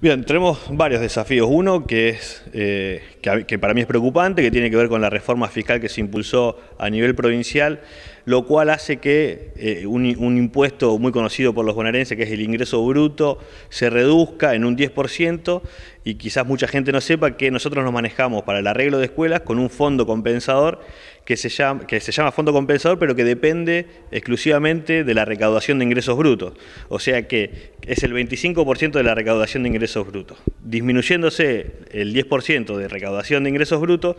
Bien, tenemos varios desafíos. Uno que, es, eh, que para mí es preocupante, que tiene que ver con la reforma fiscal que se impulsó a nivel provincial, lo cual hace que eh, un, impuesto muy conocido por los bonaerenses, que es el ingreso bruto, se reduzca en un 10% y quizás mucha gente no sepa que nosotros nos manejamos para el arreglo de escuelas con un fondo compensador que se llama, que se llama fondo compensador, pero que depende exclusivamente de la recaudación de ingresos brutos. O sea que es el 25% de la recaudación de ingresos brutos. Disminuyéndose el 10% de recaudación de ingresos brutos,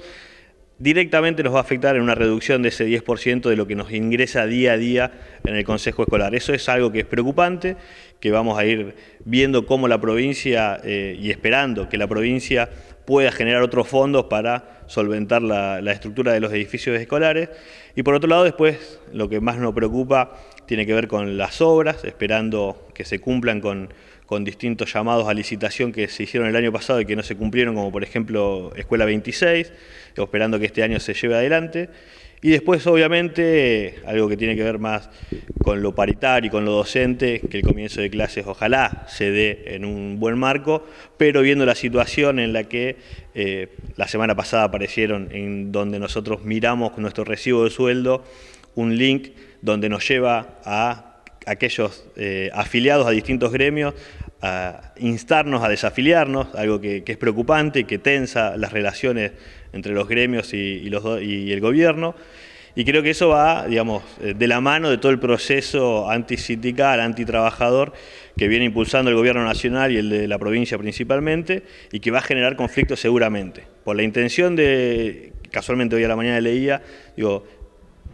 directamente nos va a afectar en una reducción de ese 10% de lo que nos ingresa día a día en el Consejo Escolar. Eso es algo que es preocupante, que vamos a ir viendo cómo la provincia eh, y esperando que la provincia pueda generar otros fondos para solventar la estructura de los edificios escolares. Y por otro lado, después, lo que más nos preocupa tiene que ver con las obras, esperando que se cumplan con con distintos llamados a licitación que se hicieron el año pasado y que no se cumplieron, como por ejemplo Escuela 26, esperando que este año se lleve adelante. Y después, obviamente, algo que tiene que ver más con lo paritario y con lo docente, que el comienzo de clases ojalá se dé en un buen marco, pero viendo la situación en la que eh, la semana pasada aparecieron, en donde nosotros miramos nuestro recibo de sueldo, un link donde nos lleva a aquellos eh, afiliados a distintos gremios a instarnos a desafiliarnos, algo que, es preocupante que tensa las relaciones entre los gremios y, los, y, el gobierno. Y creo que eso va, digamos, eh, de la mano de todo el proceso antisindical, antitrabajador, que viene impulsando el gobierno nacional y el de la provincia principalmente, y que va a generar conflictos seguramente. Por la intención de, casualmente hoy a la mañana leía, digo,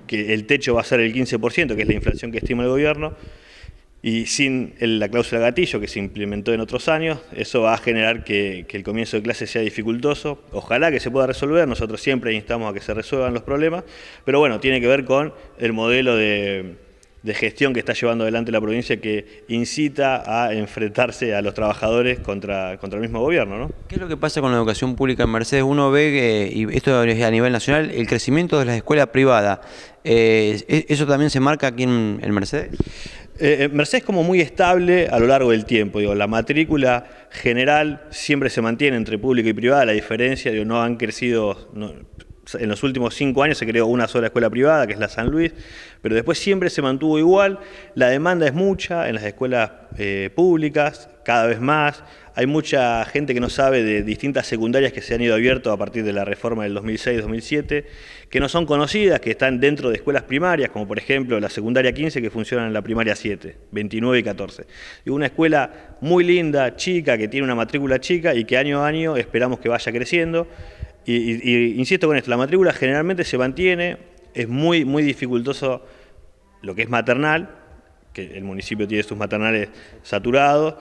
que el techo va a ser el 15%, que es la inflación que estima el gobierno, y sin la cláusula gatillo que se implementó en otros años, eso va a generar que, el comienzo de clase sea dificultoso. Ojalá que se pueda resolver, nosotros siempre instamos a que se resuelvan los problemas, pero bueno, tiene que ver con el modelo de, de gestión que está llevando adelante la provincia que incita a enfrentarse a los trabajadores contra, contra el mismo gobierno, ¿no? ¿Qué es lo que pasa con la educación pública en Mercedes? Uno ve, que, y esto a nivel nacional, el crecimiento de las escuelas privadas. Eh, ¿Eso también se marca aquí en, Mercedes? Eh, eh, Mercedes? es Mercedes como muy estable a lo largo del tiempo, digo, la matrícula general siempre se mantiene entre público y privada, la diferencia no han crecido, en los últimos cinco años se creó una sola escuela privada, que es la San Luis, pero después siempre se mantuvo igual. La demanda es mucha en las escuelas eh, públicas, cada vez más. Hay mucha gente que no sabe de distintas secundarias que se han ido abierto a partir de la reforma del 2006-2007, que no son conocidas, que están dentro de escuelas primarias, como por ejemplo la secundaria 15 que funciona en la primaria 7, 29 y 14. Y una escuela muy linda, chica, que tiene una matrícula chica y que año a año esperamos que vaya creciendo. Y, insisto con esto, la matrícula generalmente se mantiene, es muy, muy dificultoso lo que es maternal, que el municipio tiene sus maternales saturados.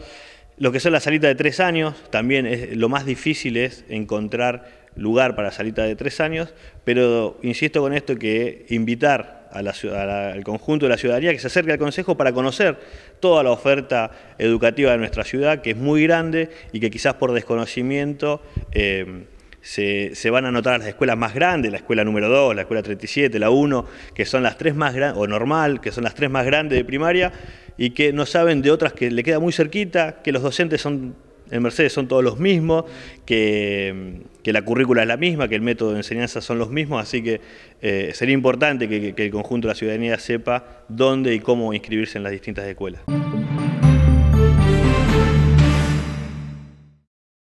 Lo que son las salitas de tres años, también lo más difícil es encontrar lugar para salita de tres años, pero insisto con esto que invitar al conjunto de la ciudadanía que se acerque al Consejo para conocer toda la oferta educativa de nuestra ciudad, que es muy grande y que quizás por desconocimiento... Eh, se, van a notar las escuelas más grandes, la escuela número 2, la escuela 37, la 1, que son las tres más grandes, o normal, que son las tres más grandes de primaria, y que no saben de otras que le queda muy cerquita, que los docentes son en Mercedes son todos los mismos, que, la currícula es la misma, que el método de enseñanza son los mismos, así que eh, sería importante que el conjunto de la ciudadanía sepa dónde y cómo inscribirse en las distintas escuelas.